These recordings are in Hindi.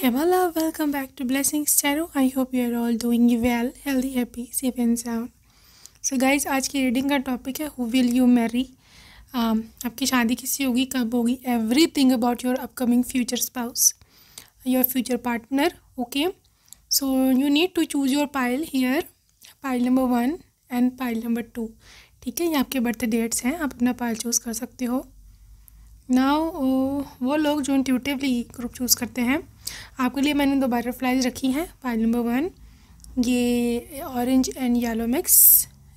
Hello, welcome back to Blessings Tarot. I hope you are all doing well, healthy, happy, safe and sound. So guys, आज की रीडिंग का टॉपिक है हु विल यू Um, आपकी शादी किससे होगी कब होगी everything about your upcoming future spouse your future partner okay so you need to choose pile here. Pile pile number one and pile number two ठीक है ये आपके बर्थ डेट्स हैं आप अपना पाइल चूज़ कर सकते हो नाउ वो लोग जो इंट्यूटिवली ग्रुप चूज़ करते हैं आपके लिए मैंने दो बटरफ्लाइज रखी हैं पाइल नंबर वन ये orange and yellow mix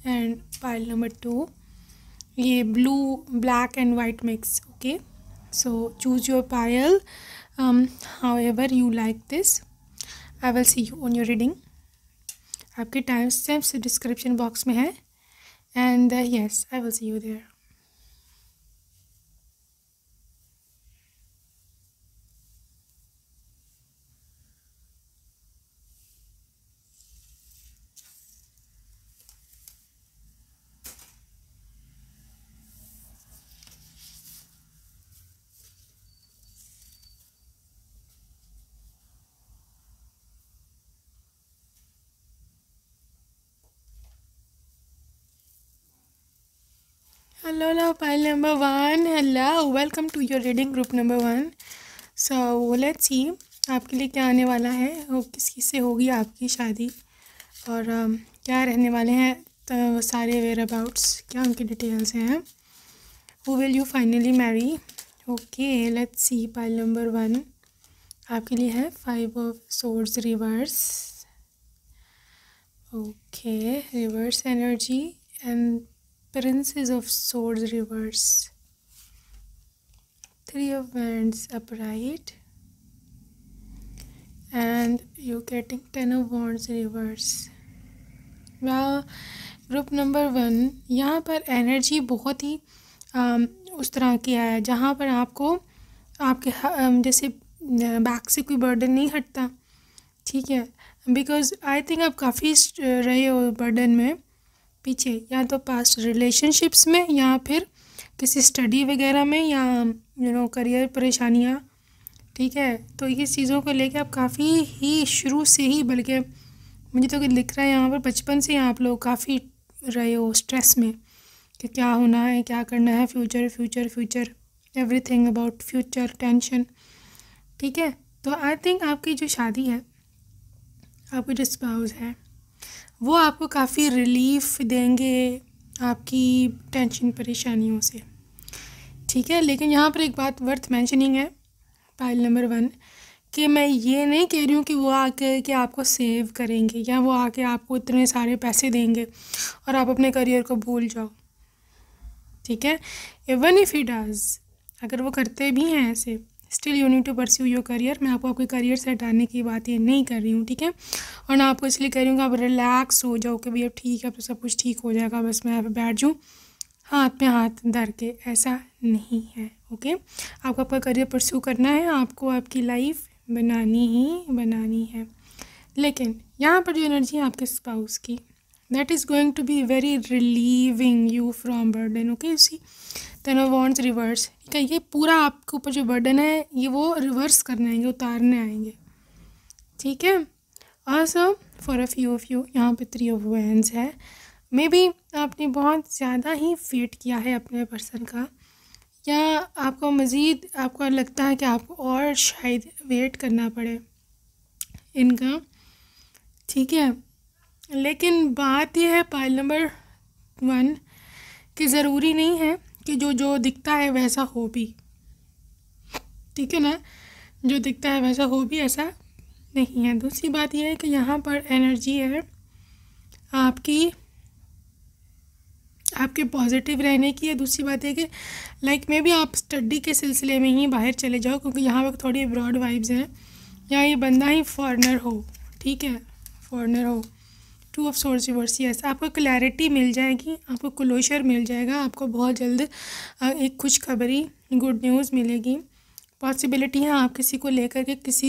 and pile number two ये blue black and white mix okay so choose your pile however you like this I will see you on your reading आपके टाइम स्टेप्स डिस्क्रिप्शन बॉक्स में है and yes I will see you there hello now number one one welcome to your reading group number one so वो लेट्स सी आपके लिए क्या आने वाला है वो किस किस से होगी आपकी शादी और um, क्या रहने वाले हैं तो सारे वेयर अबाउट्स क्या उनकी डिटेल्स हैं who will you finally marry okay let's see pile number one आपके लिए है five of swords reverse okay reverse energy and Princes of Swords reverse. Three of Wands upright. And you're getting Ten of Wands reverse. Well, group number one यहाँ पर energy बहुत ही उस तरह की है जहाँ पर आपको आपके जैसे बैक से कोई बर्डन नहीं हटता ठीक है बिकॉज़ आई थिंक आप काफ़ी रहे हो बर्डन में पीछे या तो पास्ट रिलेशनशिप्स में या फिर किसी स्टडी वगैरह में या यू नो करियर परेशानियाँ ठीक है तो ये चीज़ों को लेके आप काफ़ी ही शुरू से ही बल्कि मुझे तो लिख रहा है यहाँ पर बचपन से आप लोग काफ़ी रहे हो स्ट्रेस में कि क्या होना है क्या करना है future future future everything about future tension ठीक है तो आई थिंक आपकी जो शादी है आपकी जो स्पाउस है वो आपको काफ़ी रिलीफ देंगे आपकी टेंशन परेशानियों से ठीक है लेकिन यहाँ पर एक बात वर्थ मैंशनिंग है पाइल नंबर वन कि मैं ये नहीं कह रही हूँ कि वो आके कि आपको सेव करेंगे या वो आके आपको इतने सारे पैसे देंगे और आप अपने करियर को भूल जाओ ठीक है इवन इफ़ ही डज अगर वो करते भी हैं ऐसे still you need to pursue your career मैं आपको आपके करियर से हटाने की बात ये नहीं कर रही हूँ ठीक है और ना आपको इसलिए कह रही हूँ कि आप रिलैक्स हो जाओ कि भैया ठीक है तो सब कुछ ठीक हो जाएगा बस मैं यहाँ पर बैठ जाऊँ हाथ पे हाथ धर के ऐसा नहीं है ओके आपको आपका करियर परस्यू करना है आपको आपकी लाइफ बनानी ही बनानी है लेकिन यहाँ पर जो एनर्जी है आपके स्पाउस की that is going to be very relieving you from burden okay you see ten wands reverse ठीक है ये पूरा आपके ऊपर जो बर्डन है ये वो रिवर्स करने आएंगे उतारने आएंगे ठीक है और so for a few of you यहाँ पे थ्री ऑफ वैंस है मे बी आपने बहुत ज़्यादा ही फेट किया है अपने पर्सन का या आपको मज़ीद आपको लगता है कि आपको और शायद वेट करना पड़े इनका ठीक है लेकिन बात यह है पाइल नंबर वन कि ज़रूरी नहीं है कि जो जो दिखता है वैसा हो भी ठीक है ना जो दिखता है वैसा हो भी ऐसा नहीं है दूसरी बात यह है कि यहाँ पर एनर्जी है आपकी आपके पॉजिटिव रहने की है दूसरी बात है कि लाइक मे भी आप स्टडी के सिलसिले में ही बाहर चले जाओ क्योंकि यहाँ पर थोड़ी ब्रॉड वाइब्स हैं या ये बंदा ही फॉरनर हो ठीक है फॉरनर हो two of swords reverse yes आपको क्लैरिटी मिल जाएगी आपको क्लोशर मिल जाएगा आपको बहुत जल्द एक खुशखबरी गुड न्यूज़ मिलेगी पॉसिबिलिटी है आप किसी को लेकर के किसी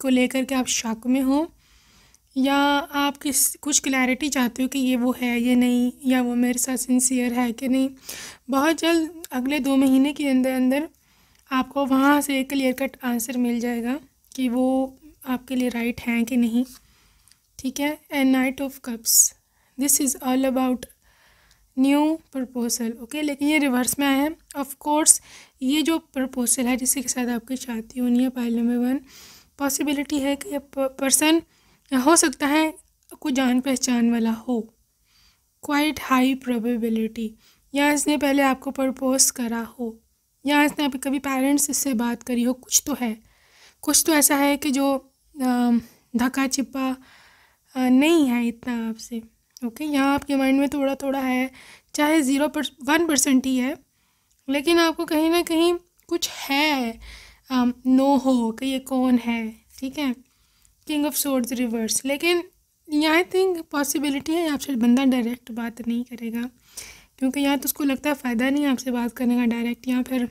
को लेकर के आप शक में हो या आप किस कुछ क्लैरिटी चाहते हो कि ये वो है ये नहीं या वो मेरे साथ सिंसियर है कि नहीं बहुत जल्द अगले दो महीने के अंदर अंदर आपको वहाँ से क्लियर कट आंसर मिल जाएगा कि वो आपके लिए राइट हैं कि नहीं ठीक है a knight of cups this is all about new proposal okay लेकिन ये रिवर्स में आया है ऑफ कोर्स ये जो प्रपोजल है जिसके साथ आपकी शादी होनी है पायल नंबर वन पॉसिबिलिटी है कि पर्सन हो सकता है कोई जान पहचान वाला हो क्वाइट हाई प्रोबेबिलिटी या इसने पहले आपको प्रपोज करा हो या इसने अभी कभी पेरेंट्स इससे बात करी हो कुछ तो है कुछ तो ऐसा है कि जो धक्का छिपा नहीं है इतना आपसे ओके यहाँ आपके माइंड में थोड़ा थोड़ा है चाहे ज़ीरो पर वन परसेंट ही है लेकिन आपको कहीं ना कहीं कुछ है आम, um, नो हो कि ये कौन है ठीक है किंग ऑफ सोर्ड्स रिवर्स लेकिन यहाँ आई थिंक पॉसिबिलिटी है आपसे बंदा डायरेक्ट बात नहीं करेगा क्योंकि यहाँ तो उसको लगता है फ़ायदा नहीं है आपसे बात करने का डायरेक्ट या फिर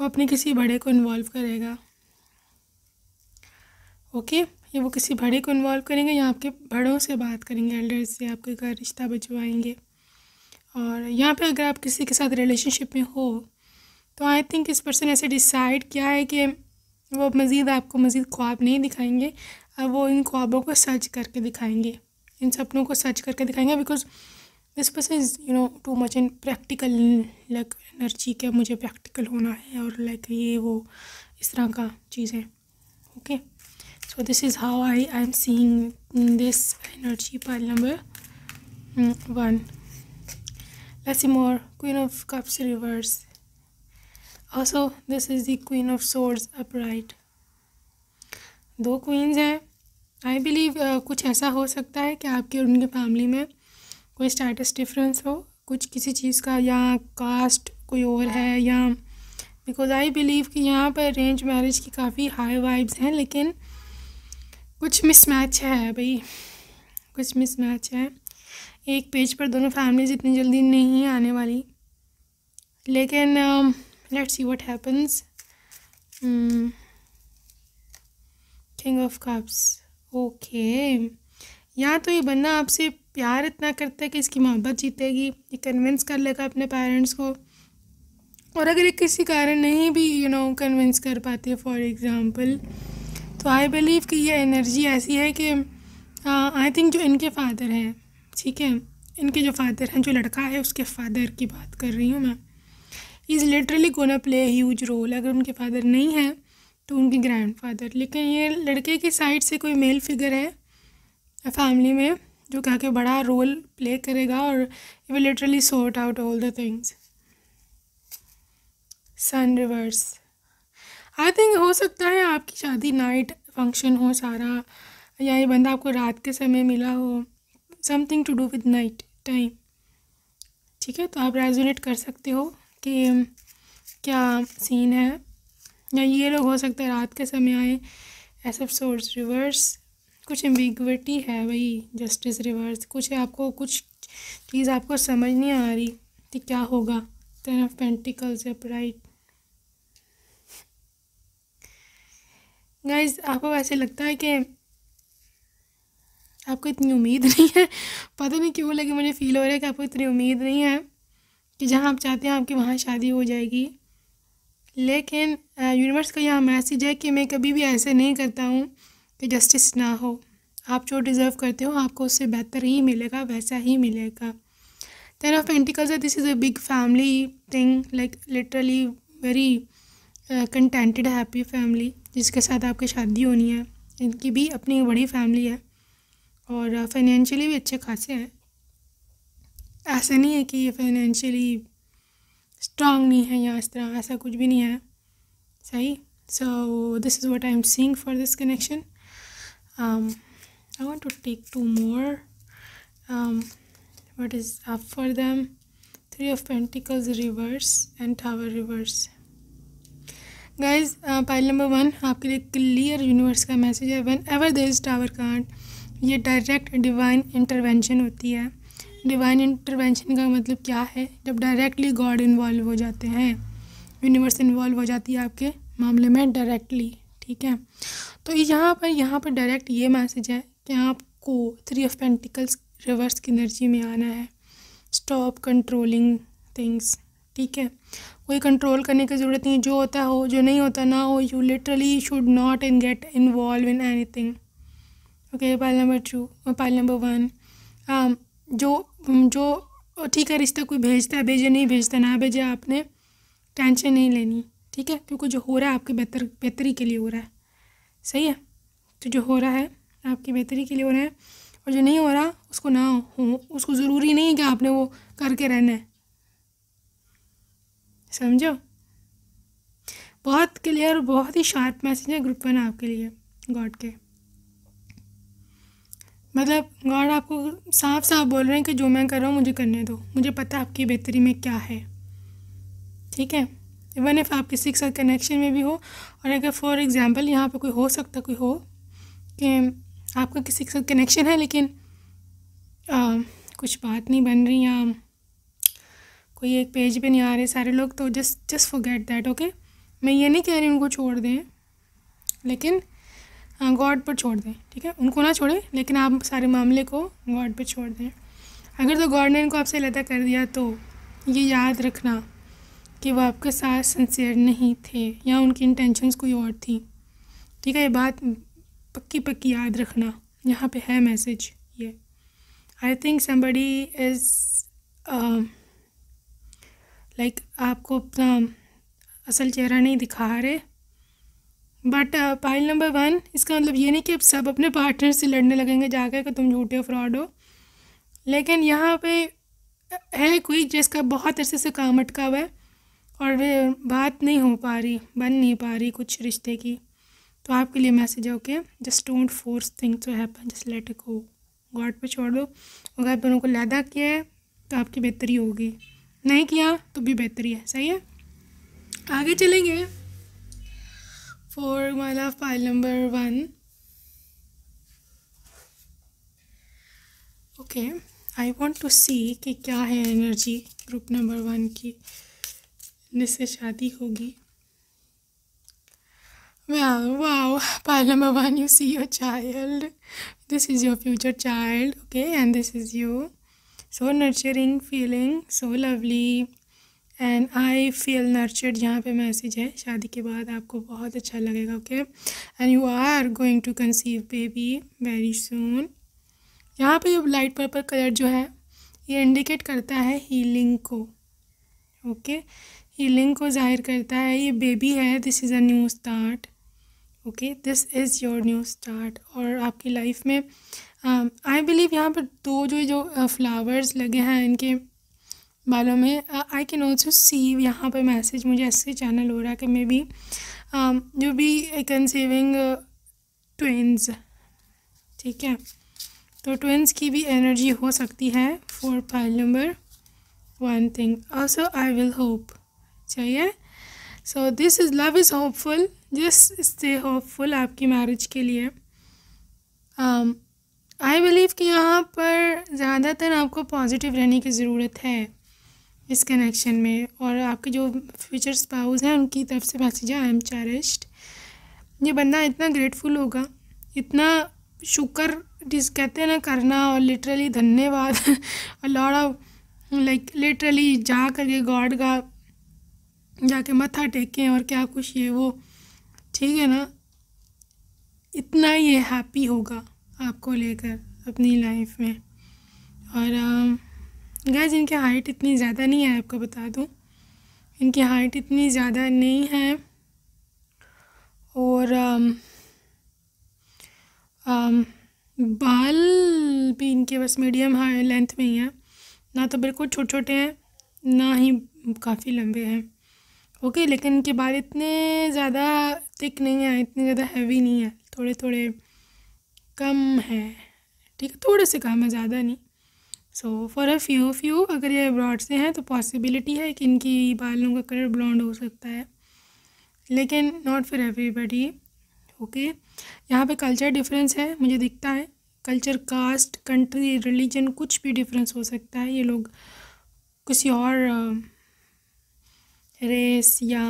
वो अपने किसी बड़े को इन्वॉल्व करेगा ओके कि वो किसी बड़े को इन्वॉल्व करेंगे या आपके बड़ों से बात करेंगे एल्डर्स से आपके घर रिश्ता बजवाएंगे और यहाँ पे अगर आप किसी के साथ रिलेशनशिप में हो तो आई थिंक इस पर्सन ऐसे डिसाइड किया है कि वो मज़ीद आपको मज़ीद ख्वाब नहीं दिखाएंगे अब वो इन ख्वाबों को सर्च करके दिखाएंगे इन सपनों को सर्च करके दिखाएंगे because this person is you know too much in practical like energy क्या मुझे प्रैक्टिकल होना है और लाइक like, ये वो इस तरह का चीज़ है okay okay? so this is how i i'm seeing this energy pile number one let's see more queen of cups reverse also this is the queen of swords upright दो क्वींस हैं आई बिलीव uh, कुछ ऐसा हो सकता है कि आपके और उनके फैमिली में कोई स्टेटस डिफरेंस हो कुछ किसी चीज़ का या कास्ट कोई और है या बिकॉज आई बिलीव कि यहाँ पर अरेंज मैरिज की काफ़ी हाई वाइब्स हैं लेकिन uh, कुछ मिसमैच है भाई कुछ मिसमैच है एक पेज पर दोनों फैमिलीज इतनी जल्दी नहीं आने वाली लेकिन let's see what happens king of cups okay यहाँ तो ये बंदा आपसे प्यार इतना करता है कि इसकी मोहब्बत जीतेगी ये कन्विंस कर लेगा अपने पेरेंट्स को और अगर ये किसी कारण नहीं भी यू नो कन्विंस कर पाती है फॉर एग्ज़ाम्पल तो आई बिलीव कि ये एनर्जी ऐसी है कि आई uh, थिंक जो इनके फादर हैं ठीक है इनके जो फादर हैं जो लड़का है उसके फादर की बात कर रही हूँ मैं is literally gonna play huge role अगर उनके फादर नहीं हैं तो उनके ग्रैंड फादर लेकिन ये लड़के की साइड से कोई मेल फिगर है फैमिली में जो क्या के बड़ा रोल प्ले करेगा और will literally sort out all the things sun reverse I think हो सकता है आपकी शादी नाइट फंक्शन हो सारा या ये बंदा आपको रात के समय मिला हो something to do with night time ठीक है तो आप रेजोनेट कर सकते हो कि क्या सीन है या ये लोग हो सकते हैं रात के समय आए ऐसा सोर्स रिवर्स कुछ एम्बिगटी है वही जस्टिस रिवर्स कुछ है आपको कुछ चीज़ आपको समझ नहीं आ रही कि क्या होगा ten of pentacles upright guys आपको ऐसे लगता है कि आपको इतनी उम्मीद नहीं है पता नहीं क्यों लगे मुझे फ़ील हो रहा है कि आपको इतनी उम्मीद नहीं है कि जहाँ आप चाहते हैं आपकी वहाँ शादी हो जाएगी लेकिन यूनिवर्स का यह मैसेज है कि मैं कभी भी ऐसे नहीं करता हूँ कि जस्टिस ना हो आप जो डिज़र्व करते हो आपको उससे बेहतर ही मिलेगा वैसा ही मिलेगा ten of pentacles this is a big family thing like literally very contented happy family जिसके साथ आपकी शादी होनी है इनकी भी अपनी बड़ी फैमिली है और फाइनेंशियली भी अच्छे खासे हैं ऐसा नहीं है कि ये फाइनेंशियली स्ट्रांग नहीं है या इस तरह ऐसा कुछ भी नहीं है सही so this is what I am seeing for this connection I want to take to more what is up for them three of pentacles reverse and tower reverse guys pile number one आपके लिए क्लियर यूनिवर्स का मैसेज है one ever there is tower card ये डायरेक्ट डिवाइन इंटरवेंशन होती है डिवाइन इंटरवेंशन का मतलब क्या है जब डायरेक्टली गॉड इन्वॉल्व हो जाते हैं यूनिवर्स इन्वॉल्व हो जाती है आपके मामले में डायरेक्टली ठीक है तो यहाँ पर यहाँ पर डायरेक्ट ये मैसेज है कि आपको थ्री ऑफ पेंटिकल्स रिवर्स की एनर्जी में आना है स्टॉप कंट्रोलिंग थिंग्स ठीक है कोई कंट्रोल करने की ज़रूरत नहीं जो होता हो जो नहीं होता ना हो you literally should not in get involve in any thing okay pile number two pile number one जो um, जो ठीक है रिश्ता कोई भेजता है भेजे नहीं भेजता ना भेजे आपने टेंशन नहीं लेनी ठीक है क्योंकि जो हो रहा है आपकी बेहतर बेहतरी के लिए हो रहा है सही है तो जो हो रहा है आपकी बेहतरी के लिए हो रहा है और जो नहीं हो रहा उसको ना हो उसको ज़रूरी नहीं है कि आपने वो करके रहना है समझो बहुत क्लियर बहुत ही शार्प मैसेज है ग्रुप वन आपके लिए गॉड के मतलब गॉड आपको साफ साफ बोल रहे हैं कि जो मैं कर रहा हूँ मुझे करने दो मुझे पता है आपकी बेहतरी में क्या है ठीक है इवन इफ़ आप किसी के साथ कनेक्शन में भी हो और अगर फॉर एग्ज़ाम्पल यहाँ पे कोई हो सकता कोई हो कि आपका किसी के साथ कनेक्शन है लेकिन आ, कुछ बात नहीं बन रही या कोई एक पेज पे नहीं आ रहे सारे लोग तो just just get that okay मैं ये नहीं कह रही उनको छोड़ दें लेकिन गॉड हाँ, पर छोड़ दें ठीक है उनको ना छोड़ें लेकिन आप सारे मामले को गॉड पर छोड़ दें अगर तो गॉड ने इनको आपसे लदा कर दिया तो ये याद रखना कि वह आपके साथ सिंसियर नहीं थे या उनकी इंटेंशंस कोई और थी ठीक है ये बात पक्की पक्की याद रखना यहाँ पे है मैसेज ये I think somebody is like आपको अपना असल चेहरा नहीं दिखा रहे बट पाइल नंबर वन इसका मतलब ये नहीं कि अब सब अपने पार्टनर से लड़ने लगेंगे जाकर कि तुम झूठे हो फ्रॉड हो लेकिन यहाँ पे है कोई जिसका बहुत अरसे से काम अटका हुआ है और वे बात नहीं हो पा रही बन नहीं पा रही कुछ रिश्ते की तो आपके लिए मैसेज है okay just don't force thing to happen just let go God पे छोड़ दो अगर आप दोनों को लैदा किया है तो आपकी बेहतरी होगी नहीं किया तो भी बेहतरी है सही है आगे चलेंगे फोर वाला pile number one okay I want to see कि क्या है एनर्जी ग्रुप नंबर वन की जिससे शादी होगी well wow pile number one you see your child this is your future child okay and this is your so nurturing feeling so lovely and I feel nurtured यहाँ पे मैसेज है शादी के बाद आपको बहुत अच्छा लगेगा okay and you are going to conceive baby very soon यहाँ पे लाइट पर्पल कलर जो है ये इंडिकेट करता है हीलिंग को ओके हीलिंग को जाहिर करता है ये बेबी है this is a new start okay this is your new start और आपकी लाइफ में आई um, बिलीव यहाँ पर दो जो जो फ्लावर्स uh, लगे हैं इनके बालों में आई कैन ऑल्सो सी यहाँ पर मैसेज मुझे ऐसे चैनल हो रहा है कि मे बी um, जो भी आई कैन सेविंग ट्विंस ठीक है तो ट्विंस की भी एनर्जी हो सकती है for pile number one thing also I will hope चाहिए so this is love is hopeful just stay hopeful आपकी मैरिज के लिए um, बिलीव कि यहाँ पर ज़्यादातर आपको पॉजिटिव रहने की ज़रूरत है इस कनेक्शन में और आपके जो फ्यूचर स्पाउस हैं उनकी तरफ से मैसेज है आई एम चेरिस्ड ये बंदा इतना ग्रेटफुल होगा इतना शुक्र जिस कहते हैं ना करना और लिटरली धन्यवाद और लॉर्ड ऑफ लाइक लिटरली जा करके गॉड का जाके मत्था टेकें और क्या कुछ ये वो ठीक है ना इतना ये हैप्पी होगा आपको लेकर अपनी लाइफ में और गैज इनकी हाइट इतनी ज़्यादा नहीं है आपको बता दूँ इनकी हाइट इतनी ज़्यादा नहीं है और आम, um, आम, um, बाल भी इनके बस मीडियम हाई लेंथ में ही है ना तो बिल्कुल छोटे छोटे हैं ना ही काफ़ी लंबे हैं ओके लेकिन इनके बाल इतने ज़्यादा थिक नहीं है इतने ज़्यादा हैवी नहीं है थोड़े थोड़े कम है ठीक है थोड़े से काम है ज़्यादा नहीं so for a few few अगर ये अब्रॉड से हैं तो पॉसिबिलिटी है कि इनकी बालों का कलर ब्लॉन्ड हो सकता है लेकिन नॉट फॉर एवरीबडी ओके यहाँ पे कल्चर डिफरेंस है मुझे दिखता है कल्चर कास्ट कंट्री रिलीजन कुछ भी डिफरेंस हो सकता है ये लोग किसी और रेस या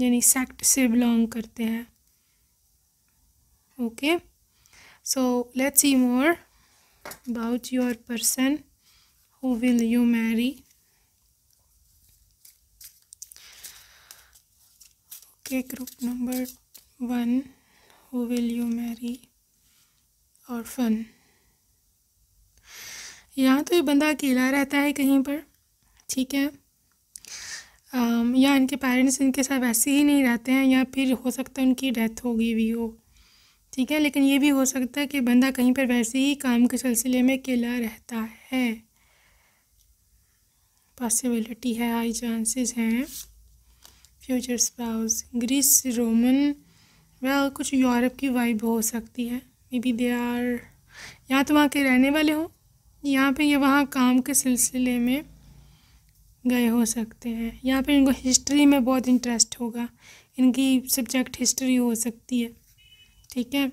यानी सेक्ट से बिलोंग करते हैं okay so let's see more about your person who will you marry okay group number 1 who will you marry orphan यहाँ तो ये बंदा अकेला रहता है कहीं पर ठीक है um, या इनके पेरेंट्स इनके साथ वैसे ही नहीं रहते हैं या फिर हो सकता है उनकी डेथ हो गई भी हो ठीक है लेकिन ये भी हो सकता है कि बंदा कहीं पर वैसे ही काम के सिलसिले में अकेला रहता है पॉसिबिलिटी है हाई चांसेस हैं फ्यूचर स्पाउस ग्रीस रोमन वह कुछ यूरोप की वाइब हो सकती है मे बी दे आर यहाँ तो वहाँ के रहने वाले हों यहाँ पे ये वहाँ काम के सिलसिले में गए हो सकते हैं यहाँ पे इनको हिस्ट्री में बहुत इंटरेस्ट होगा इनकी सब्जेक्ट हिस्ट्री हो सकती है ठीक है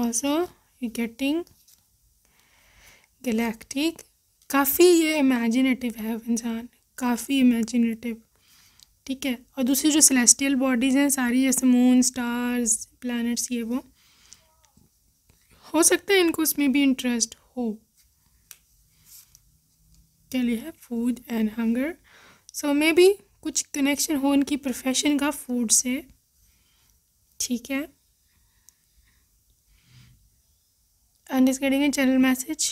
ऑल्सो यू गेटिंग गलेक्टिक काफ़ी ये इमेजिनेटिव है इंसान काफ़ी इमेजिनेटिव ठीक है और दूसरी जो सेलेस्टियल बॉडीज़ हैं सारी जैसे मून स्टार्स प्लैनेट्स ये वो हो सकता है इनको उसमें भी इंटरेस्ट हो चलिए है food and hunger so maybe कुछ कनेक्शन हो इनकी प्रोफेशन का फूड से ठीक है and is getting a general message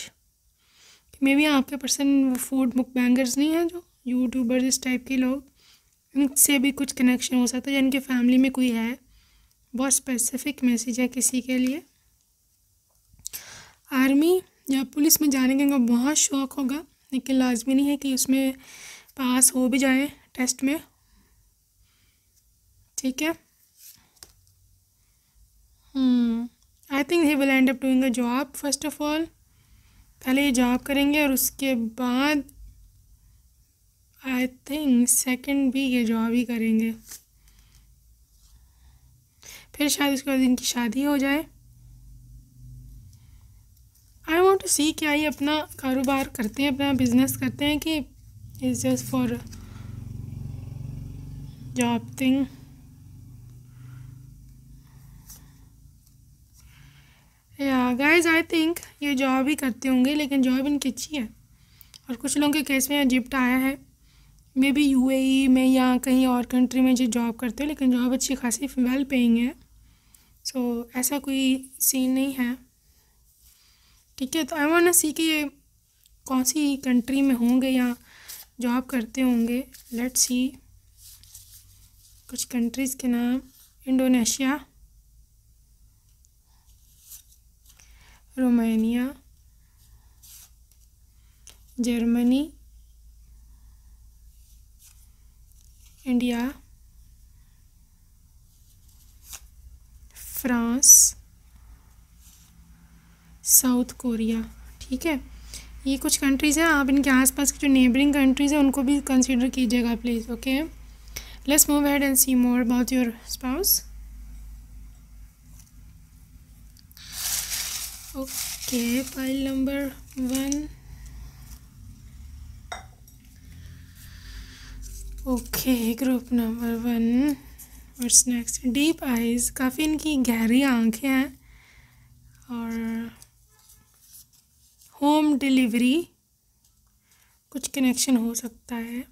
maybe आपके पे पर्सन फूड बुक बैंगर्स नहीं हैं जो यूट्यूबर्स इस टाइप के लोग इनसे भी कुछ कनेक्शन हो सकता है या फैमिली में कोई है बहुत स्पेसिफिक मैसेज है किसी के लिए आर्मी या पुलिस में जाने का बहुत शौक होगा लेकिन लाजमी नहीं है कि उसमें पास हो भी जाए टेस्ट में ठीक है hmm I think he will end up doing a job first of all पहले ये जॉब करेंगे और उसके बाद आई थिंक सेकेंड भी ये जॉब ही करेंगे फिर शायद उसके बाद इनकी शादी हो जाए आई वॉन्ट टू सी क्या ये अपना कारोबार करते हैं अपना बिजनेस करते हैं कि is just for job thing या गाइज आई थिंक ये जॉब ही करते होंगे लेकिन जॉब इनकी अच्छी है और कुछ लोगों के केस में इजिप्ट आया है मे बी यू में या कहीं और कंट्री में जो जॉब करते हो लेकिन जॉब अच्छी खासी वेल पेइंग है सो so, ऐसा कोई सीन नहीं है ठीक है तो आई वॉन्ट सी कि ये कौन सी कंट्री में होंगे या जॉब करते होंगे लेट्स सी कुछ कंट्रीज़ के नाम Indonesia Romania Germany India France South Korea ठीक है ये कुछ कंट्रीज़ हैं आप इनके आसपास की जो नेबरिंग कंट्रीज़ हैं उनको भी कंसिडर कीजिएगा please okay let's move ahead and see more about your spouse okay pile number one okay group number one और नेक्स्ट डीप आइज़ काफ़ी इनकी गहरी आँखें हैं और होम डिलीवरी कुछ कनेक्शन हो सकता है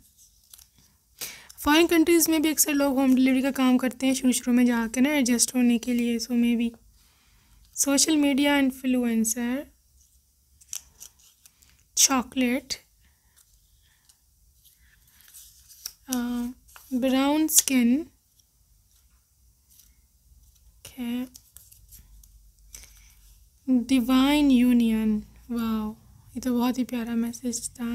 फ़ॉरेन कंट्रीज़ में भी अक्सर लोग होम डिलीवरी का काम करते हैं शुरू शुरू में जाकर ना एडजस्ट होने के लिए so maybe social media influencer chocolate brown skin divine union wow ये तो बहुत ही प्यारा मैसेज था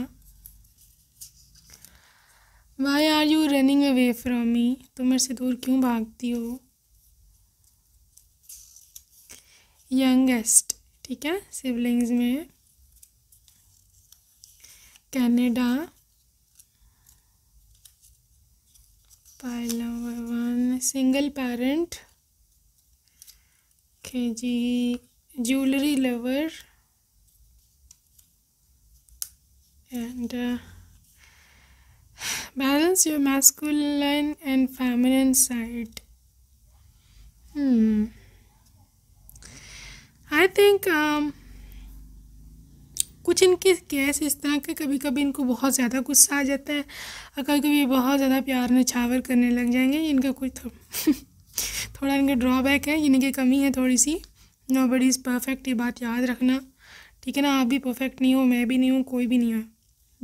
why are you running away from me तुम मेरे से दूर क्यों भागती हो यंगेस्ट ठीक है सिबलिंग्स में Canada pile number one single parent के जी jewellery lover and balance your masculine and feminine side hmm I think um, कुछ इनके केस इस तरह के कभी कभी इनको बहुत ज़्यादा गुस्सा आ जाता है और कभी कभी बहुत ज़्यादा प्यार में छावर करने लग जाएंगे इनका कुछ थो, थोड़ा इनका ड्रॉबैक है इनकी कमी है थोड़ी सी नो बडी इज़ परफेक्ट ये बात याद रखना ठीक है ना आप भी परफेक्ट नहीं हो मैं भी नहीं हूँ कोई भी नहीं है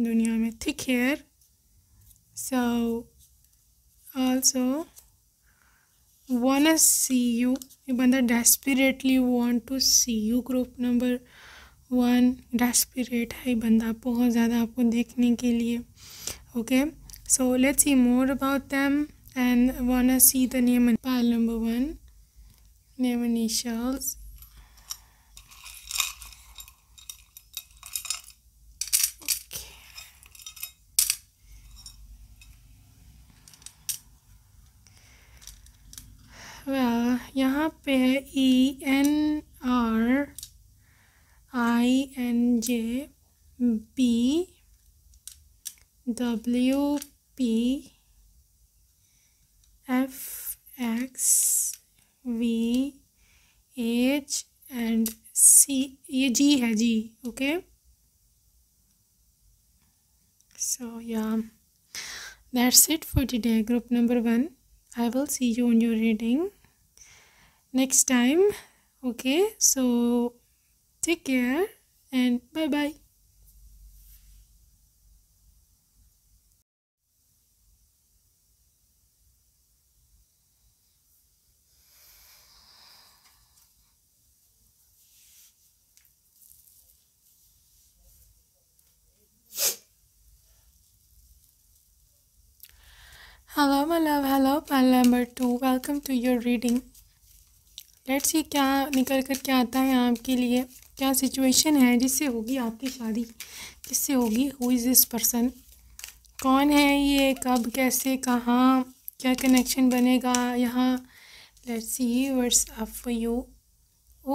दुनिया में thick hair so also wanna see you ये बंदा desperately want to see you group number one desperate है ये बंदा बहुत ज़्यादा आपको देखने के लिए okay so let's see more about them and wanna see the name pile number one name initials well यहाँ पे E N R I N J B W P F X V H and C ये जी है जी okay so yeah that's it for today group number one I will see you on your reading next time. Okay, so take care and bye bye. Hello, my love. Hello, number two welcome to your reading let's ये क्या निकल कर क्या आता है आपके लिए क्या सिचुएशन है जिससे होगी आपकी शादी किससे होगी हु इज़ दिस पर्सन कौन है ये कब कैसे कहाँ क्या कनेक्शन बनेगा यहाँ लेट्स ये words of you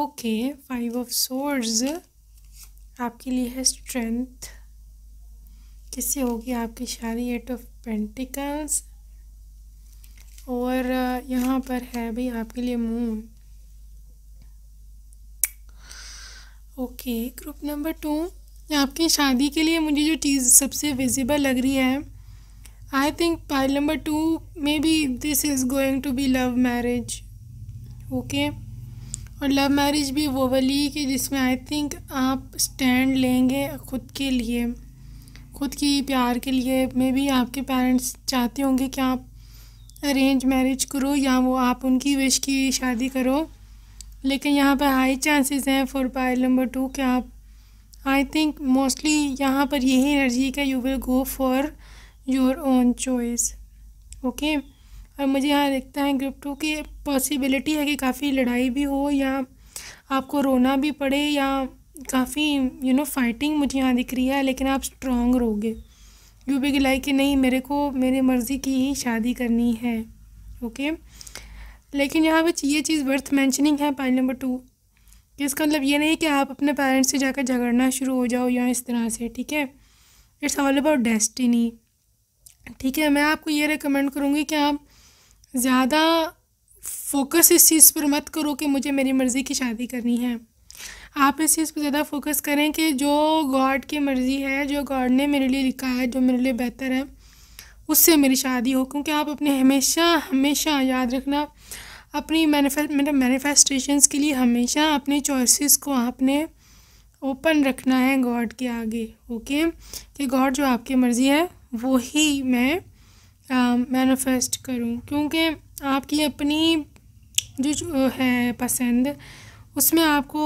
okay five of swords आपके लिए है स्ट्रेंथ किससे होगी आपकी शादी एट ऑफ पेंटिकल्स और यहाँ पर है भी आपके लिए moon okay group number two आपकी शादी के लिए मुझे जो चीज़ सबसे विजिबल लग रही है I think pile number two maybe this is going to be love marriage okay और लव मैरिज भी वो वाली कि जिसमें आई थिंक आप स्टैंड लेंगे खुद के लिए खुद की प्यार के लिए मे बी आपके पेरेंट्स चाहते होंगे कि आप अरेंज मैरिज करो या वो आप उनकी विश की शादी करो लेकिन यहाँ पर हाई चांसेस हैं फॉर पायल नंबर टू कि आप आई थिंक मोस्टली यहाँ पर यही एनर्जी का you will go for your own choice okay और मुझे यहाँ लगता है ग्रुप टू की पॉसिबिलिटी है कि काफ़ी लड़ाई भी हो या आपको रोना भी पड़े या काफ़ी यू नो फाइटिंग मुझे यहाँ दिख रही है लेकिन आप स्ट्रॉन्ग रहोगे बी लाइक कि नहीं मेरे को मेरी मर्ज़ी की ही शादी करनी है ओके लेकिन यहाँ पर ये चीज़ वर्थ मैंशनिंग है पॉइंट नंबर टू कि इसका मतलब ये नहीं कि आप अपने पेरेंट्स से जाकर झगड़ना शुरू हो जाओ या इस तरह से ठीक है इट्स ऑल अबाउट डेस्टिनी ठीक है मैं आपको ये रिकमेंड करूँगी कि आप ज़्यादा फोकस इस चीज़ पर मत करो कि मुझे मेरी मर्ज़ी की शादी करनी है आप इस चीज़ पर ज़्यादा फोकस करें कि जो गॉड की मर्ज़ी है जो गॉड ने मेरे लिए लिखा है जो मेरे लिए बेहतर है उससे मेरी शादी हो क्योंकि आप अपने हमेशा हमेशा याद रखना अपनी मैनिफे मतलब मैनिफेस्टेशंस के लिए हमेशा अपने चॉइसेस को आपने ओपन रखना है गॉड के आगे ओके कि गॉड जो आपकी मर्ज़ी है वो ही मैं मैनिफेस्ट करूं क्योंकि आपकी अपनी जो, जो है पसंद उसमें आपको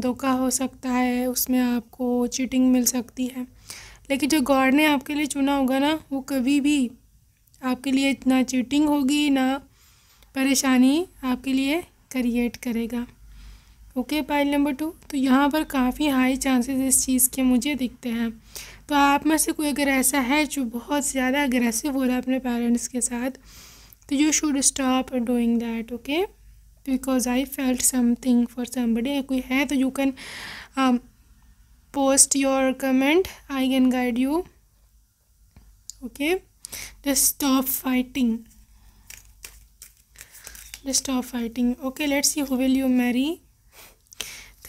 धोखा हो सकता है उसमें आपको चीटिंग मिल सकती है लेकिन जो गॉड ने आपके लिए चुना होगा ना वो कभी भी आपके लिए ना चीटिंग होगी ना परेशानी आपके लिए क्रिएट करेगा ओके पाइल नंबर टू तो यहाँ पर काफ़ी हाई चांसेस इस चीज़ के मुझे दिखते हैं तो आप में से कोई अगर ऐसा है जो बहुत ज़्यादा अग्रेसिव हो रहा है अपने पेरेंट्स के साथ तो you should stop doing that okay because I felt something for somebody कोई है तो you can um, post your comment I can guide you okay just stop fighting just stop fighting okay let's see who will you marry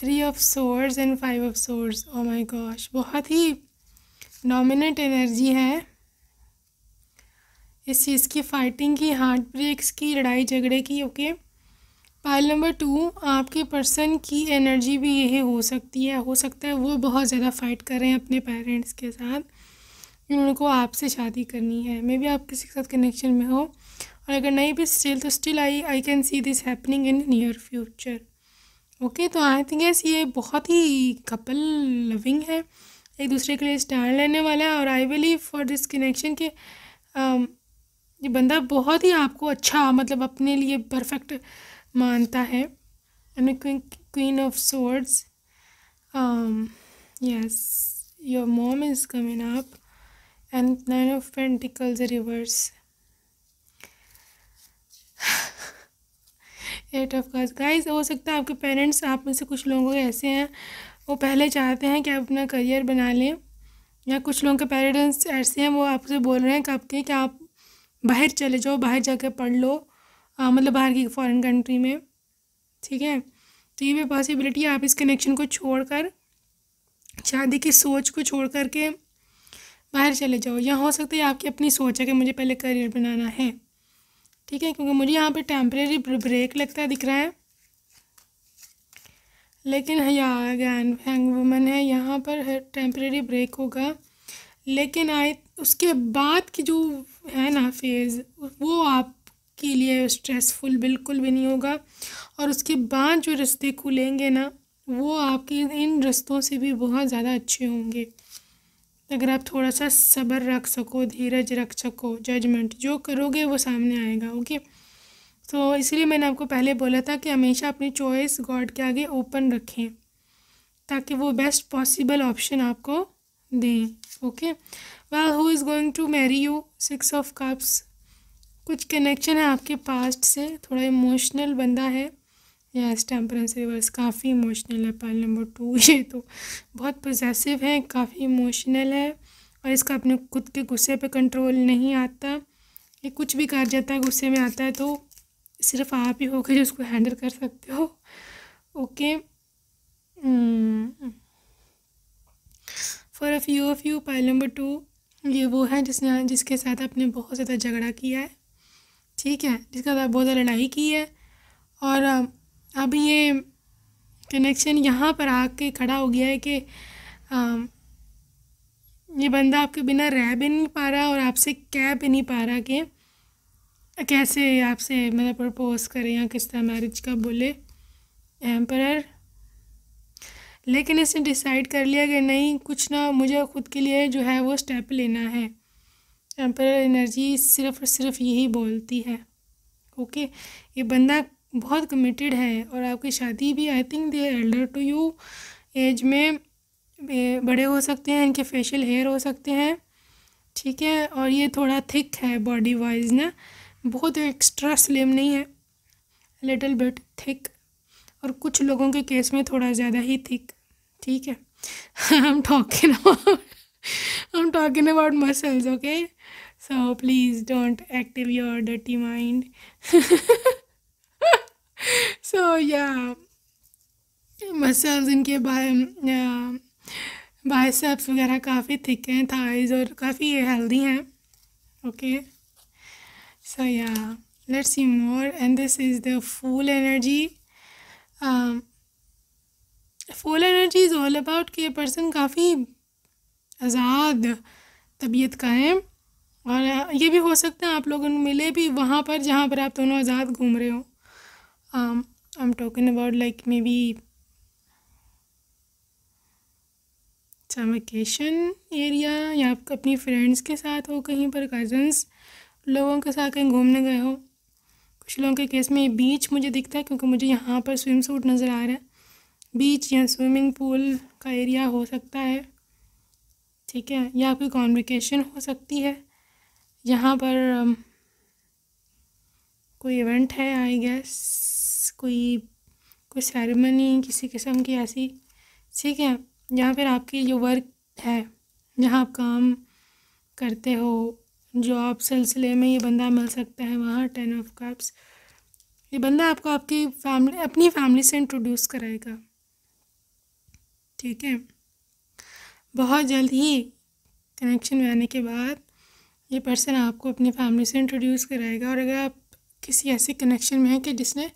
three of swords and five of swords oh my gosh बहुत ही डोमिनेट एनर्जी है इस चीज़ की फाइटिंग की हार्ट ब्रेक्स की लड़ाई झगड़े की okay okay? Pile number two आपके पर्सन की एनर्जी भी यही हो सकती है हो सकता है वो बहुत ज़्यादा फाइट कर रहे हैं अपने पेरेंट्स के साथ कि उनको आपसे शादी करनी है मे बी आप किसी के साथ कनेक्शन में हो और अगर नहीं भी स्टिल तो still I I can see this happening in near future okay तो आई थिंक यस ये बहुत ही कपल लविंग है एक दूसरे के लिए स्टैंड लेने वाला है और I believe for this connection के um, ये बंदा बहुत ही आपको अच्छा मतलब अपने लिए परफेक्ट मानता है and queen of swords yes your mom is coming up and nine of pentacles reverse eight of cups guys हो सकता है आपके पेरेंट्स आप में से कुछ लोगों के ऐसे हैं वो पहले चाहते हैं कि आप अपना करियर बना लें या कुछ लोगों के पेरेंट्स ऐसे हैं वो आपसे बोल रहे हैं कि आपके कि आप बाहर चले जाओ बाहर जाकर पढ़ लो आ, हाँ, मतलब बाहर की फॉरेन कंट्री में ठीक है तो ये भी पॉसिबिलिटी आप इस कनेक्शन को छोड़कर शादी की सोच को छोड़ कर के बाहर चले जाओ या हो सकता है आपकी अपनी सोच है कि मुझे पहले करियर बनाना है ठीक है क्योंकि मुझे यहाँ पे टेम्परेरी ब्रेक लगता है दिख रहा है लेकिन या अगैन हैंग वुमन है यहाँ पर टेम्परेरी ब्रेक होगा लेकिन आए उसके बाद की जो है ना फेज़ वो आप के लिए स्ट्रेसफुल बिल्कुल भी नहीं होगा और उसके बाद जो रस्ते खुलेंगे ना वो आपके इन रस्तों से भी बहुत ज़्यादा अच्छे होंगे अगर आप थोड़ा सा सब्र रख सको धीरज रख सको जजमेंट जो करोगे वो सामने आएगा ओके तो इसलिए मैंने आपको पहले बोला था कि हमेशा अपनी चॉइस गॉड के आगे ओपन रखें ताकि वो बेस्ट पॉसिबल ऑप्शन आपको दें okay well who is going to marry you six of cups कुछ कनेक्शन है आपके पास्ट से थोड़ा इमोशनल बंदा है या इस टेम्परेंस रिवर्स काफ़ी इमोशनल है पाइल नंबर टू ये तो बहुत पोजेसिव है काफ़ी इमोशनल है और इसका अपने खुद के गुस्से पे कंट्रोल नहीं आता ये कुछ भी कर जाता है गुस्से में आता है तो सिर्फ आप ही होकर जो उसको हैंडल कर सकते हो okay for a few of you pile number two ये वो है जिसने जिसके साथ आपने बहुत ज़्यादा झगड़ा किया है ठीक है जिसका साथ बहुत ज़्यादा लड़ाई की है और अब ये कनेक्शन यहाँ पर आके खड़ा हो गया है कि ये बंदा आपके बिना रह भी नहीं पा रहा और आपसे कह भी नहीं पा रहा कि कैसे आपसे मतलब प्रपोज करें या किस तरह मैरिज का बोले एम्पर लेकिन इसने डिसाइड कर लिया कि नहीं कुछ ना मुझे खुद के लिए जो है वो स्टेप लेना है टेम्परल एनर्जी सिर्फ और सिर्फ यही बोलती है ओके ये बंदा बहुत कमिटेड है और आपकी शादी भी I think they elder to you age में बड़े हो सकते हैं इनके फेशियल हेयर हो सकते हैं ठीक है और ये थोड़ा थिक है बॉडी वाइज ना बहुत एक्स्ट्रा स्लिम नहीं है लिटल बिट थिक और कुछ लोगों के केस में थोड़ा ज़्यादा ही थिक ठीक है हम टॉकिंग अबाउट हम talking about muscles okay So please don't active your dirty mind. so yeah, muscles इनके बाय बाइसेप्स वगैरह काफ़ी थिक हैं थाइज और काफ़ी हेल्दी हैं okay so yeah let's see more and this is the fool energy fool energy is all about कि पर्सन काफ़ी आज़ाद तबीयत का है और ये भी हो सकता है आप लोगों को मिले भी वहाँ पर जहाँ पर आप दोनों आज़ाद घूम रहे हो I am talking about like maybe vacation area या आप अपनी फ्रेंड्स के साथ हो कहीं पर कज़न्स लोगों के साथ कहीं घूमने गए हो कुछ लोगों के केस में बीच मुझे दिखता है क्योंकि मुझे यहाँ पर स्विम सूट नज़र आ रहा है बीच या स्विमिंग पूल का एरिया हो सकता है ठीक है या आपकी कॉन्विकेशन हो सकती है यहाँ पर कोई इवेंट है आई गेस कोई कोई सेरेमनी किसी किस्म की ऐसी ठीक है यहाँ पर आपकी जो वर्क है जहाँ आप काम करते हो जो आप सिलसिले में ये बंदा मिल सकता है वहाँ टेन ऑफ कप्स ये बंदा आपको आपकी फैमिली अपनी फैमिली से इंट्रोड्यूस कराएगा ठीक है बहुत जल्द ही कनेक्शन में आने के बाद ये पर्सन आपको अपनी फैमिली से इंट्रोड्यूस कराएगा और अगर आप किसी ऐसे कनेक्शन में हैं कि जिसने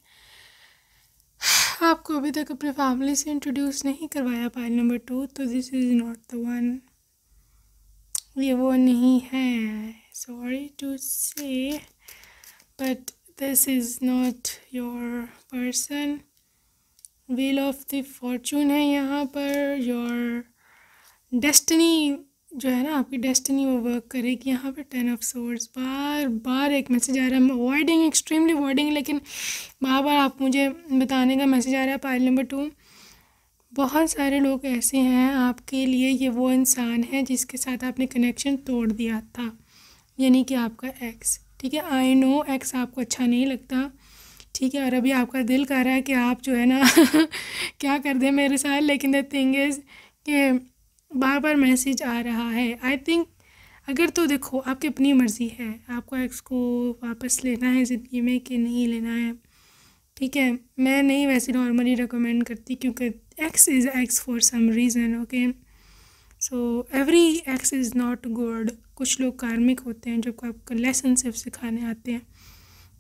आपको अभी तक अपनी फैमिली से इंट्रोड्यूस नहीं करवाया पाइल नंबर टू तो this is not the one ये वो नहीं है sorry to say but this is not your person wheel of the fortune है यहाँ पर योर डेस्टनी जो है ना आपकी डेस्टिनी वो वर्क करेगी यहाँ पर टेन ऑफ सोर्स बार बार एक मैसेज आ रहा है अवॉइडिंग एक्सट्रीमली अवॉइडिंग लेकिन बार बार आप मुझे बताने का मैसेज आ रहा है पायल नंबर टू बहुत सारे लोग ऐसे हैं आपके लिए ये वो इंसान है जिसके साथ आपने कनेक्शन तोड़ दिया था यानी कि आपका एक्स ठीक है आई नो एक्स आपको अच्छा नहीं लगता ठीक है और अभी आपका दिल कर रहा है कि आप जो है ना क्या कर दें मेरे साथ लेकिन द थिंग इज़ कि बार बार मैसेज आ रहा है आई थिंक अगर तो देखो आपकी अपनी मर्ज़ी है आपको एक्स को वापस लेना है ज़िंदगी में कि नहीं लेना है ठीक है मैं नहीं वैसे नॉर्मली रिकमेंड करती क्योंकि ex is ex for some reason okay so every ex is not good कुछ लोग कार्मिक होते हैं जो आपको लेसन सिर्फ सिखाने आते हैं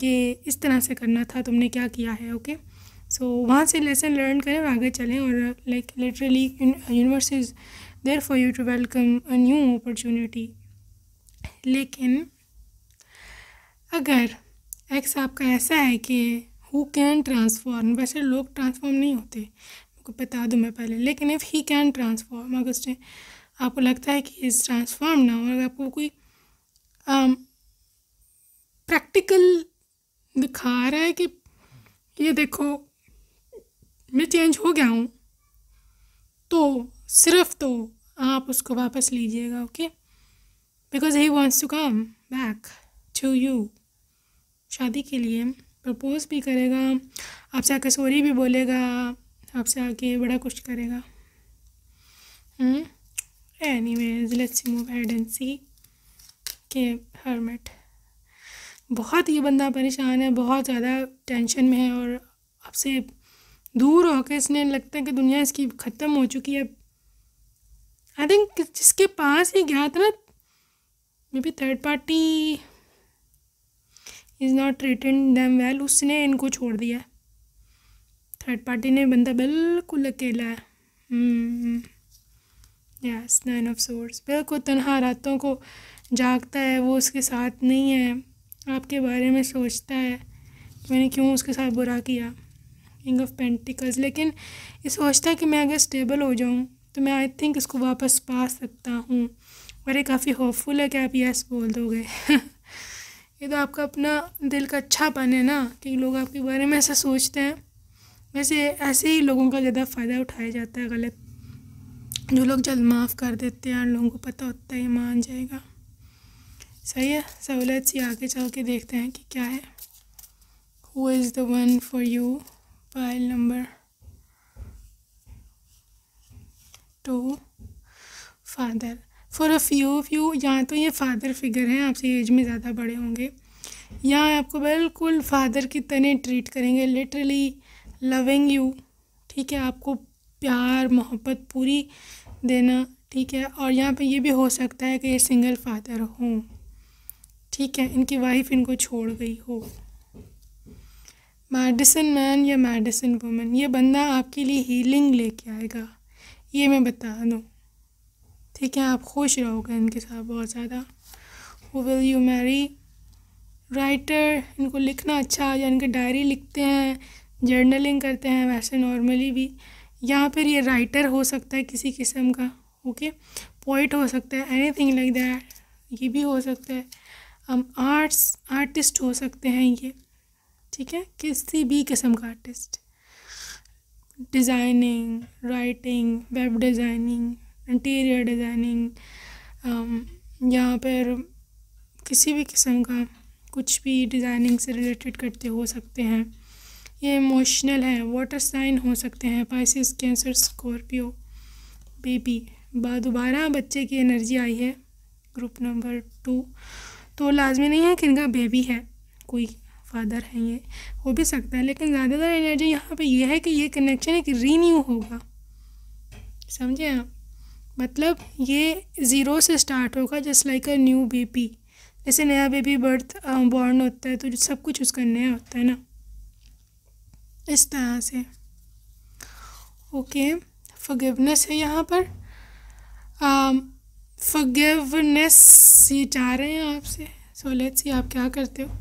कि इस तरह से करना था तुमने क्या किया है ओके सो so, वहाँ से लेसन लर्न करें आगे चलें और like literally universe is there for you to welcome a new opportunity लेकिन अगर एक्स आपका ऐसा है कि हु कैन ट्रांसफॉर्म वैसे लोग ट्रांसफॉर्म नहीं होते को बता दूँ मैं पहले लेकिन इफ़ ही कैन ट्रांसफॉर्म अगर उसने आपको लगता है कि इस ट्रांसफॉर्म ना हो अगर आपको कोई प्रैक्टिकल um, दिखा रहा है कि ये देखो मैं चेंज हो गया हूँ तो सिर्फ तो आप उसको वापस लीजिएगा okay because he wants to come back to you शादी के लिए प्रपोज भी करेगा आपसे आके सॉरी भी बोलेगा आपसे आके बड़ा कुछ करेगा एनी वेज लेट्स मूव एडेंसी एंड सी के हरमेट बहुत ये बंदा परेशान है बहुत ज़्यादा टेंशन में है और आपसे दूर होकर इसने लगता है कि दुनिया इसकी ख़त्म हो चुकी है आई थिंक जिसके पास ही गया था ना maybe third party is not return them well उसने इनको छोड़ दिया थर्ड पार्टी ने बंदा बिल्कुल अकेला है यस नाइन ऑफ सोर्स बिल्कुल तनहा रातों को जागता है वो उसके साथ नहीं है आपके बारे में सोचता है कि मैंने क्यों उसके साथ बुरा किया किंग ऑफ पेंटिकल्स लेकिन ये सोचता है कि मैं अगर स्टेबल हो जाऊँ तो मैं आई थिंक इसको वापस पा सकता हूँ और ये काफ़ी होपफुल है कि आप यस बोल दोगे ये तो आपका अपना दिल का अच्छापन है ना कि लोग आपके बारे में ऐसा सोचते हैं वैसे ऐसे ही लोगों का ज़्यादा फ़ायदा उठाया जाता है गलत जो लोग जल्द माफ़ कर देते हैं लोगों को पता होता है मान जाएगा सही है सहूलत सी आगे चल के देखते हैं कि क्या है who is the one for you pile number two father for a few of you या तो ये फादर फिगर हैं आपसे एज में ज़्यादा बड़े होंगे या आपको बिल्कुल फादर की तरह ट्रीट करेंगे लिटरली लविंग यू ठीक है आपको प्यार मोहब्बत पूरी देना ठीक है और यहाँ पे ये भी हो सकता है कि ये सिंगल फादर हों ठीक है इनकी वाइफ इनको छोड़ गई हो मेडिसिन मैन या मेडिसिन वुमन ये बंदा आपके लिए हीलिंग लेके आएगा ये मैं बता दूँ ठीक है आप खुश रहोगे इनके साथ बहुत ज़्यादा who will you marry writer इनको लिखना अच्छा या इनके डायरी लिखते हैं जर्नलिंग करते हैं वैसे नॉर्मली भी या फिर ये राइटर हो सकता है किसी किस्म का ओके पोइट हो सकता है एनी थिंग लाइक दैट ये भी हो सकता है हम आर्ट्स आर्टिस्ट हो सकते हैं ये ठीक है किसी भी किस्म का artist designing, writing, web designing, interior designing um, यहाँ या फिर किसी भी किस्म का कुछ भी डिज़ाइनिंग से रिलेटेड करते हो सकते हैं ये इमोशनल है वाटर साइन हो सकते हैं पाइसिस कैंसर स्कॉर्पियो बेबी बा दोबारा बच्चे की एनर्जी आई है ग्रुप नंबर टू तो लाजमी नहीं है कि इनका बेबी है कोई फादर हैं ये हो भी सकता है लेकिन ज़्यादातर एनर्जी यहाँ पे ये है कि ये कनेक्शन एक रीन्यू होगा समझे आप मतलब ये ज़ीरो से स्टार्ट होगा just like a new baby जैसे नया बेबी बर्थ बॉर्न होता है तो सब कुछ उसका नया होता है ना इस तरह से ओके फगिवनेस है यहाँ पर फगेवनेस ये चाह रहे हैं आपसे सो लेट्स सी आप क्या करते हो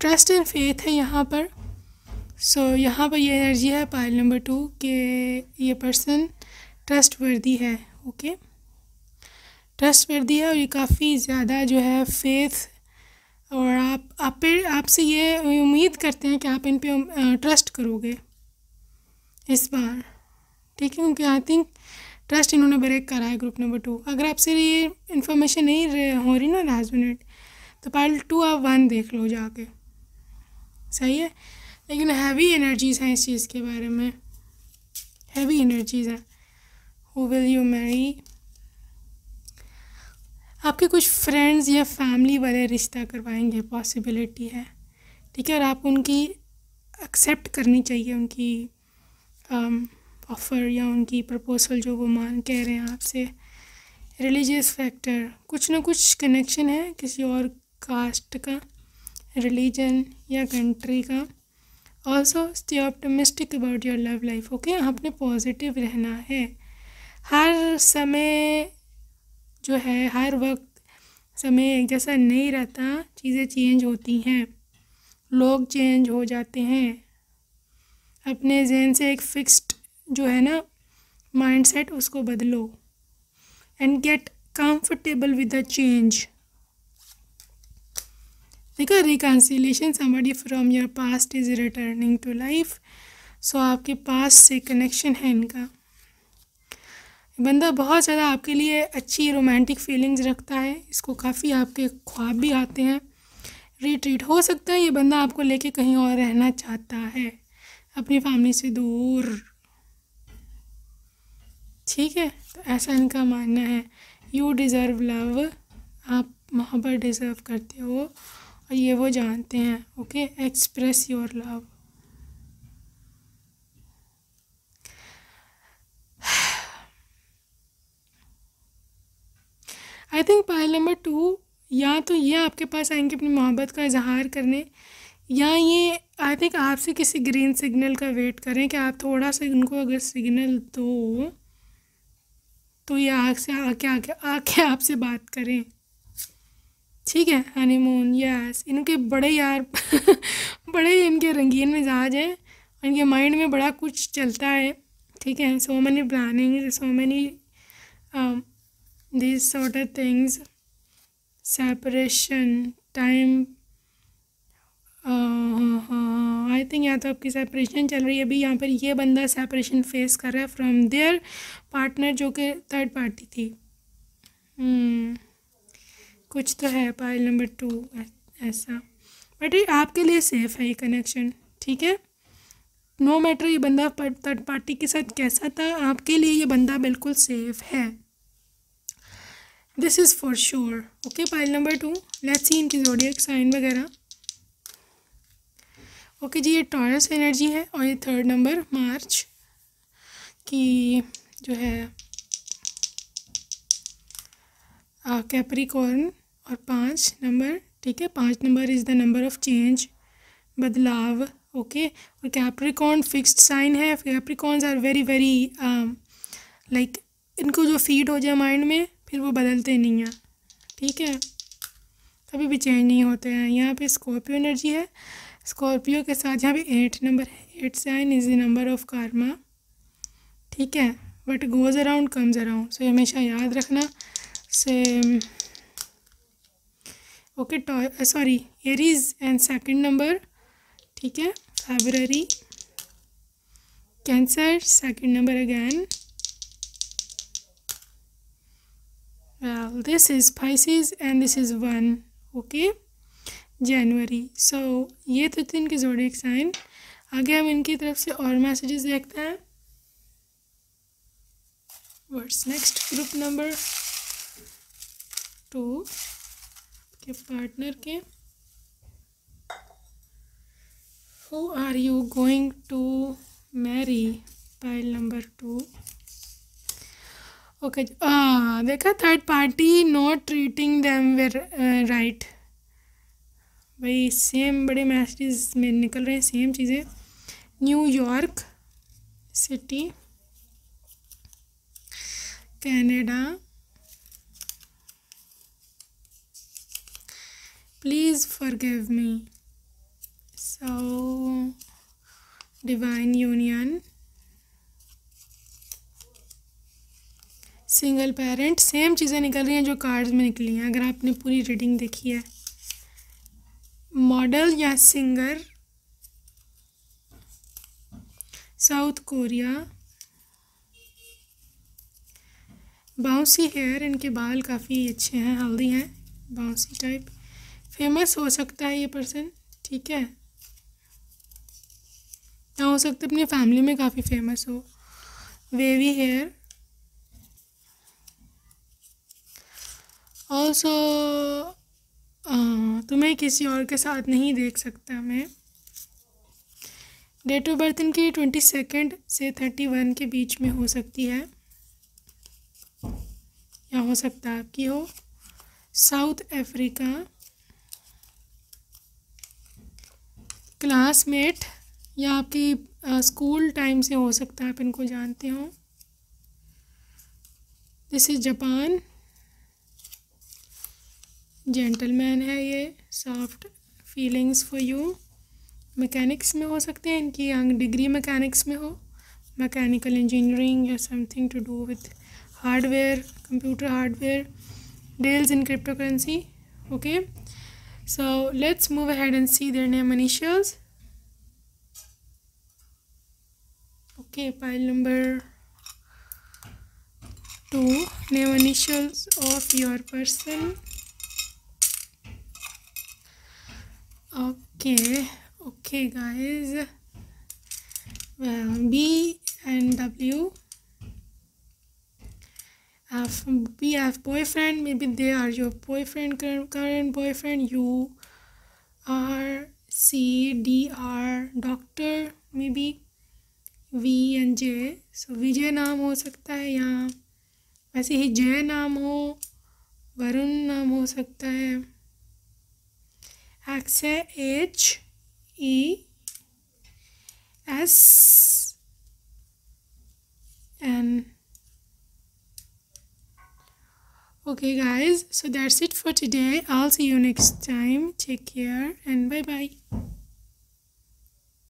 ट्रस्ट एंड फेथ है यहाँ पर सो so, यहाँ पर ये एनर्जी है पायल नंबर टू के ये पर्सन ट्रस्ट वर्दी है ओके ट्रस्ट वर्दी है और ये काफ़ी ज़्यादा जो है फेथ और आप आप पे आपसे ये उम्मीद करते हैं कि आप इन पे ट्रस्ट करोगे इस बार ठीक है क्योंकि आई थिंक ट्रस्ट इन्होंने ब्रेक करा है ग्रुप नंबर टू अगर आपसे ये इन्फॉर्मेशन नहीं हो रही ना लास्ट मिनट तो पार्ट टू आप वन देख लो जाके सही है लेकिन हैवी एनर्जीज़ हैं इस चीज़ के बारे में हैवी एनर्जीज़ हैं हु विल यू मैरी आपके कुछ फ्रेंड्स या फैमिली वाले रिश्ता करवाएंगे पॉसिबिलिटी है ठीक है और आप उनकी एक्सेप्ट करनी चाहिए उनकी ऑफ़र um, या उनकी प्रपोज़ल जो वो मान कह रहे हैं आपसे रिलीजियस फैक्टर कुछ ना कुछ कनेक्शन है किसी और कास्ट का रिलीजन या कंट्री का also stay optimistic about your love life okay आपने पॉजिटिव रहना है हर समय जो है हर वक्त समय एक जैसा नहीं रहता चीज़ें चेंज होती हैं लोग चेंज हो जाते हैं अपने जहन से एक फिक्स्ड जो है ना माइंडसेट उसको बदलो and get comfortable with the change देखा reconciliation some from your past is returning to life so आपके पास से कनेक्शन है इनका बंदा बहुत ज़्यादा आपके लिए अच्छी रोमांटिक फीलिंग्स रखता है इसको काफ़ी आपके ख्वाब भी आते हैं रिट्रीट हो सकता है ये बंदा आपको लेके कहीं और रहना चाहता है अपनी फैमिली से दूर ठीक है तो ऐसा इनका मानना है यू डिज़र्व लव आप मोहब्बत डिज़र्व करते हो और ये वो जानते हैं okay express your love I think pile number two या तो ये आपके पास आएंगे अपनी मोहब्बत का इजहार करने या ये आई थिंक आपसे किसी ग्रीन सिग्नल का वेट करें कि आप थोड़ा सा उनको अगर सिग्नल दो तो ये आग से आके आके आके आपसे बात करें ठीक है हनीमून यस इनके बड़े यार बड़े इनके रंगीन मिजाज हैं इनके माइंड में बड़ा कुछ चलता है ठीक है so many planning so many this sort of things separation time I think यहाँ तो आपकी सेपरेशन चल रही है अभी यहाँ पर ये बंदा सेपरेशन फेस कर रहा है फ्रॉम देयर पार्टनर जो कि थर्ड पार्टी थी hmm. कुछ तो है पायल नंबर टू ऐसा बट ये आपके लिए सेफ़ है ये कनेक्शन ठीक है नो मैटर ये बंदा थर्ड पार्टी के साथ कैसा था आपके लिए ये बंदा बिल्कुल सेफ है this is for sure okay pile number two let's see इनकी एक साइन वगैरह ओके जी ये टॉरस एनर्जी है और ये थर्ड नंबर मार्च की जो है कैप्रिकॉर्न और पाँच नंबर ठीक है पाँच number is the number of change बदलाव ओके और कैप्रिकॉन फिक्स्ड साइन है Capricorns are very very like इनको जो फीड हो जाए माइंड में फिर वो बदलते नहीं हैं ठीक है कभी भी चेंज नहीं होते हैं यहाँ पे स्कॉर्पियो एनर्जी है स्कॉर्पियो के साथ यहाँ पे एट नंबर है eight sign is the number of karma ठीक है but goes around comes around so हमेशा याद रखना से okay sorry Aries and second number ठीक है February Cancer second number again well this is Pisces and this is one okay January so ये तो थे इनके एक साइन आगे हम इनकी तरफ से और मैसेजेस देखते हैं words next group number two आपके पार्टनर के who are you going to marry pile number two okay देखा third party not treating them well right भाई सेम बड़े मैसेज में निकल रहे हैं सेम चीज़ें New York city Canada Please forgive me. So, divine union. Single parent same चीज़ें निकल रही हैं जो कार्ड्स में निकली हैं अगर आपने पूरी रीडिंग देखी है मॉडल या singer South Korea bouncy hair इनके बाल काफ़ी अच्छे हैं हेल्दी हैं बाउंसी टाइप फेमस हो सकता है ये पर्सन ठीक है या हो सकता है अपनी फैमिली में काफ़ी फेमस हो वेवी हेयर ऑल्सो तुम्हें किसी और के साथ नहीं देख सकता मैं डेट ऑफ बर्थ इनकी ट्वेंटी सेकेंड से थर्टी वन के बीच में हो सकती है या हो सकता है आपकी हो साउथ अफ्रीका क्लासमेट या आपकी स्कूल टाइम से हो सकता है आप इनको जानते हो दिस इज़ जापान जेंटलमैन है ये soft feelings for you mechanics में हो सकते हैं इनकी यंग डिग्री मैकेनिक्स में हो मैकेनिकल इंजीनियरिंग या something to do with hardware computer hardware deals in crypto currency okay So let's move ahead and see their name initials. Okay, file number 2, name initials of your person. Okay, okay guys. Well, B and W have we have boyfriend maybe they are your boyfriend current, current boyfriend you are c d r doctor maybe v and j so vijay naam ho sakta hai yahan वैसे ही जय नाम हो वरुण नाम हो सकता है एक्स है H E S N okay guys so that's it for today i'll see you next time take care and bye bye